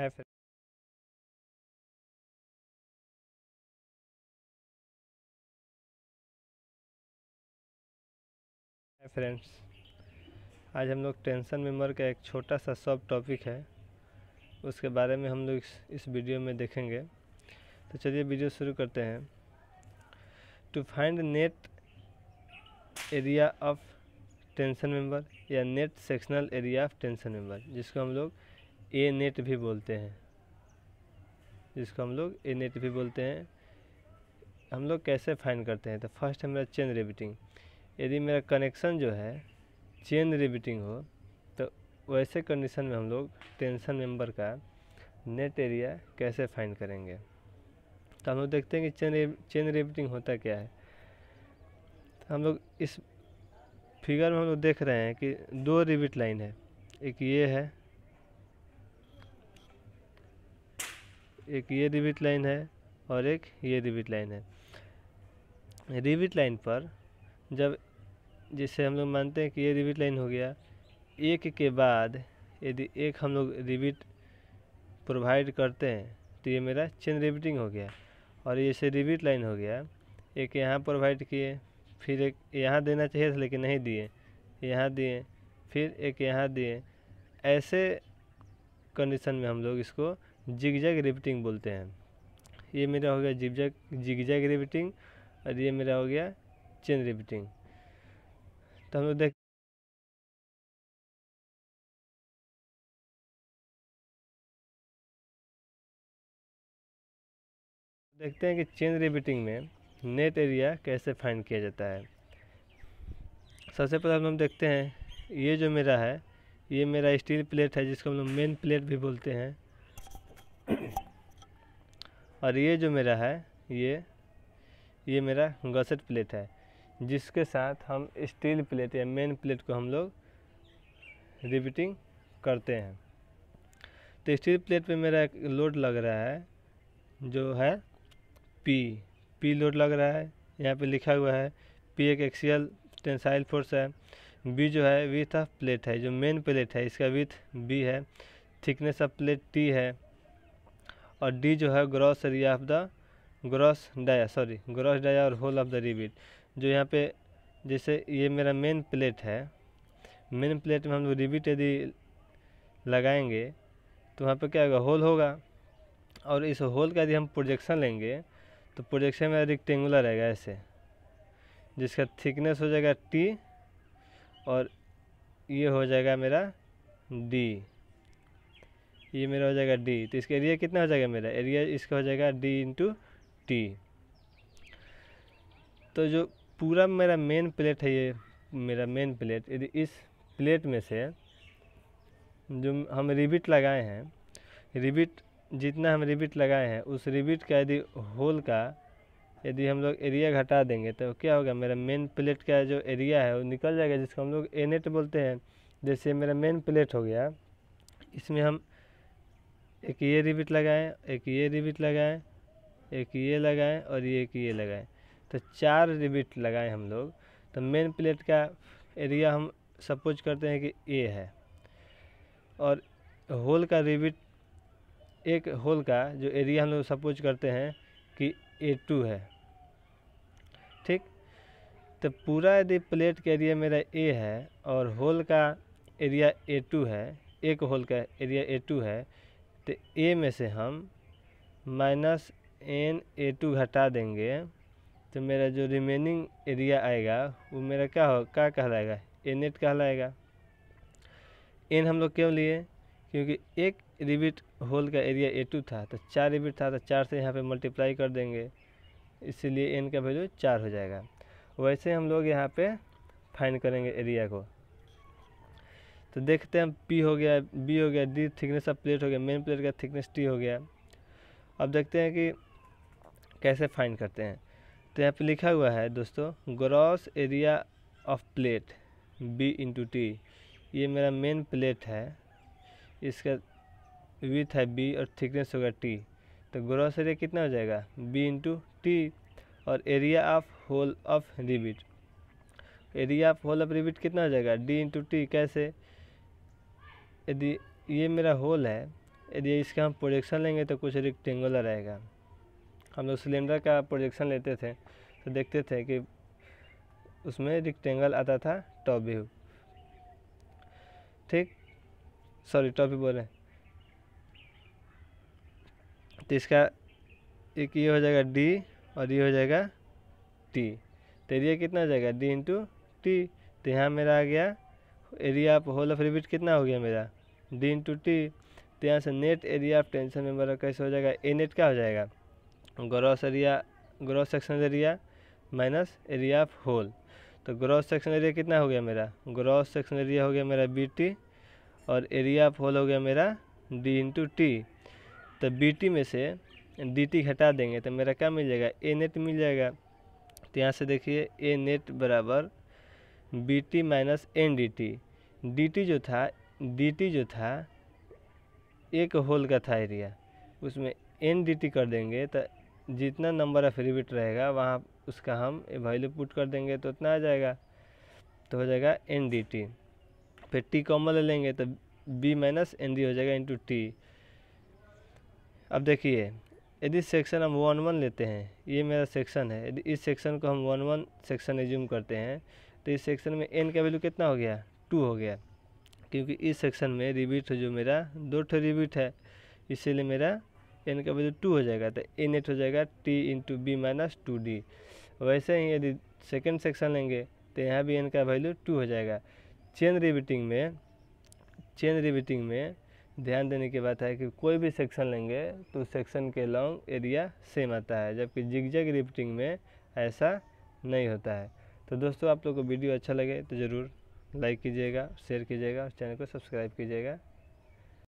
have friends आज हम लोग टेंशन मेमर का एक छोटा सा सब टॉपिक है उसके बारे में हम लोग इस, इस वीडियो में देखेंगे तो चलिए वीडियो शुरू करते हैं to find net area of tension member या net sectional area of tension member जिसको हम लोग ए नेट भी बोलते हैं जिसको हम लोग ए नेट भी बोलते हैं हम लोग कैसे फाइंड करते हैं तो फर्स्ट है मेरा चेन रिबिटिंग यदि मेरा कनेक्शन जो है चेन रिबिटिंग हो तो वैसे कंडीशन में हम लोग टेंशन मेंबर का नेट एरिया कैसे फाइंड करेंगे तो हम लोग देखते हैं कि चेन चेन रिबिटिंग होता क्या है तो हम लोग इस फिगर में हम लोग देख रहे हैं कि दो रिबिट लाइन है एक ये है एक ये रिविट लाइन है और एक ये रिविट लाइन है रिविट लाइन पर जब जिसे हम लोग मानते हैं कि ये रिविट लाइन हो गया एक के बाद यदि एक हम लोग रिविट प्रोवाइड करते हैं तो ये मेरा चेन रिविटिंग हो गया और ये से रिविट लाइन हो गया एक यहाँ प्रोवाइड किए फिर एक यहाँ देना चाहिए था लेकिन नहीं दिए यहाँ दिए फिर एक यहाँ दिए ऐसे कंडीशन में हम लोग इसको जिगजैग रिपटिंग बोलते हैं ये मेरा हो गया जिगजैग जिगजैग रिपटिंग और ये मेरा हो गया चेन रिपटिंग तो हम लोग देख देखते हैं कि चेन रिपीटिंग में नेट एरिया कैसे फाइंड किया जाता है सबसे पहले हम देखते हैं ये जो मेरा है ये मेरा स्टील प्लेट है जिसको हम लोग मेन प्लेट भी बोलते हैं और ये जो मेरा है ये ये मेरा गसेट प्लेट है जिसके साथ हम स्टील प्लेट या मेन प्लेट को हम लोग रिपीटिंग करते हैं तो स्टील प्लेट पे मेरा एक लोड लग रहा है जो है पी पी लोड लग रहा है यहाँ पे लिखा हुआ है पी एक एक्सियल टेंसाइल फोर्स है बी जो है विथ ऑफ प्लेट है जो मेन प्लेट है इसका विथ बी है थिकनेस ऑफ प्लेट टी है और डी जो है gross area of the gross dia sorry gross dia और होल ऑफ द रिबिट जो यहाँ पे जैसे ये मेरा मेन प्लेट है मेन प्लेट में हम लोग रिबिट यदि लगाएंगे तो वहाँ पे क्या होगा होल होगा और इस होल का यदि हम प्रोजेक्शन लेंगे तो प्रोजेक्शन में रिक्टेंगुलर रहेगा ऐसे जिसका थिकनेस हो जाएगा टी और ये हो जाएगा मेरा डी ये मेरा हो जाएगा डी तो इसका एरिया कितना हो जाएगा मेरा एरिया इसका हो जाएगा डी इंटू टी तो जो पूरा मेरा मेन प्लेट है ये मेरा मेन प्लेट यदि इस प्लेट में से जो हम रिबिट लगाए हैं रिबिट जितना हम रिबिट लगाए हैं उस रिबिट का यदि होल का यदि हम लोग एरिया घटा देंगे तो क्या होगा मेरा मेन प्लेट का जो एरिया है वो निकल जाएगा जिसको हम लोग एनेट बोलते हैं जैसे मेरा मेन प्लेट हो गया इसमें हम एक ये रिबिट लगाएं एक ये रिबिट लगाएं एक ये लगाएं और ये एक ये लगाएं तो चार रिबिट लगाएं हम लोग तो मेन प्लेट का एरिया हम सपोज करते हैं कि ए है और होल का रिबिट एक होल का जो एरिया हम लोग सपोज करते हैं कि ए टू है ठीक तो पूरा यदि प्लेट का एरिया मेरा ए है और होल का एरिया ए टू है एक होल का एरिया ए टू है तो ए में से हम माइनस एन ए टू घटा देंगे तो मेरा जो रिमेनिंग एरिया आएगा वो मेरा क्या हो क्या कहलाएगा ए नेट कहलाएगा एन हम लोग क्यों लिए क्योंकि एक रिबिट होल का एरिया ए टू था तो चार रिबिट था तो चार से यहाँ पे मल्टीप्लाई कर देंगे इसीलिए एन का वैल्यू चार हो जाएगा वैसे हम लोग यहाँ पे फाइन करेंगे एरिया को तो देखते हैं पी हो गया बी हो गया डी थिकनेस ऑफ प्लेट हो गया मेन प्लेट का थिकनेस टी हो गया अब देखते हैं कि कैसे फाइंड करते हैं तो यहाँ पे लिखा हुआ है दोस्तों gross area of plate B into T ये मेरा मेन प्लेट है इसका विथ है बी और थिकनेस होगा टी तो ग्रॉस एरिया कितना हो जाएगा बी इंटू टी और area of hole of rivet area of hole of rivet कितना हो जाएगा डी इंटू टी कैसे यदि ये मेरा होल है यदि इसका हम प्रोजेक्शन लेंगे तो कुछ रिक्टेंगुलर आएगा हम लोग सिलेंडर का प्रोजेक्शन लेते थे तो देखते थे कि उसमें रिक्टेंगल आता था टॉप व्यू ठीक सॉरी टॉप व्यू बोले तो इसका एक ये हो जाएगा डी और ये हो जाएगा टी तो एरिया कितना हो जाएगा डी इंटू टी तो यहाँ मेरा आ गया area of hole of rivet कितना हो गया मेरा डी इन टू टी तो यहाँ से नेट एरिया ऑफ टेंशन में मेरा कैसे हो जाएगा ए नेट क्या हो जाएगा gross area gross section area minus area of hole तो ग्रॉस सेक्शन एरिया कितना हो गया मेरा ग्रॉस सेक्शन एरिया हो गया मेरा बी टी और एरिया ऑफ होल हो गया मेरा डी इंटू टी तो बी टी में से डी टी घटा देंगे तो मेरा क्या मिल जाएगा ए नेट मिल जाएगा तो यहाँ से देखिए ए नेट बराबर B T minus N D T D T जो था डी टी जो था एक होल का था एरिया उसमें एन डी टी कर देंगे तो जितना नंबर ऑफ रिबिट रहेगा वहाँ उसका हम वैल्यू पुट कर देंगे तो उतना आ जाएगा तो हो जाएगा एन डी टी फिर टी कॉमन ले लेंगे तो बी माइनस एन डी हो जाएगा इंटू टी अब देखिए यदि सेक्शन हम वन वन लेते हैं ये मेरा सेक्शन है यदि इस सेक्शन को हम वन वन सेक्शन एज्यूम करते हैं तो इस सेक्शन में एन का वैल्यू कितना हो गया टू हो गया क्योंकि इस सेक्शन में रिबिट जो मेरा दो ठो रिबिट है इसीलिए मेरा एन का वैल्यू टू हो जाएगा तो एन एट हो जाएगा T into B minus two D वैसे ही यदि सेकेंड सेक्शन लेंगे तो यहाँ भी एन का वैल्यू टू हो जाएगा चेन रिबिटिंग में चेन रिबिटिंग में ध्यान देने की बात है कि कोई भी सेक्शन लेंगे तो सेक्शन के लॉन्ग एरिया सेम आता है जबकि जग रिबिटिंग में ऐसा नहीं होता है तो दोस्तों आप लोग को वीडियो अच्छा लगे तो ज़रूर लाइक कीजिएगा शेयर कीजिएगा और चैनल को सब्सक्राइब कीजिएगा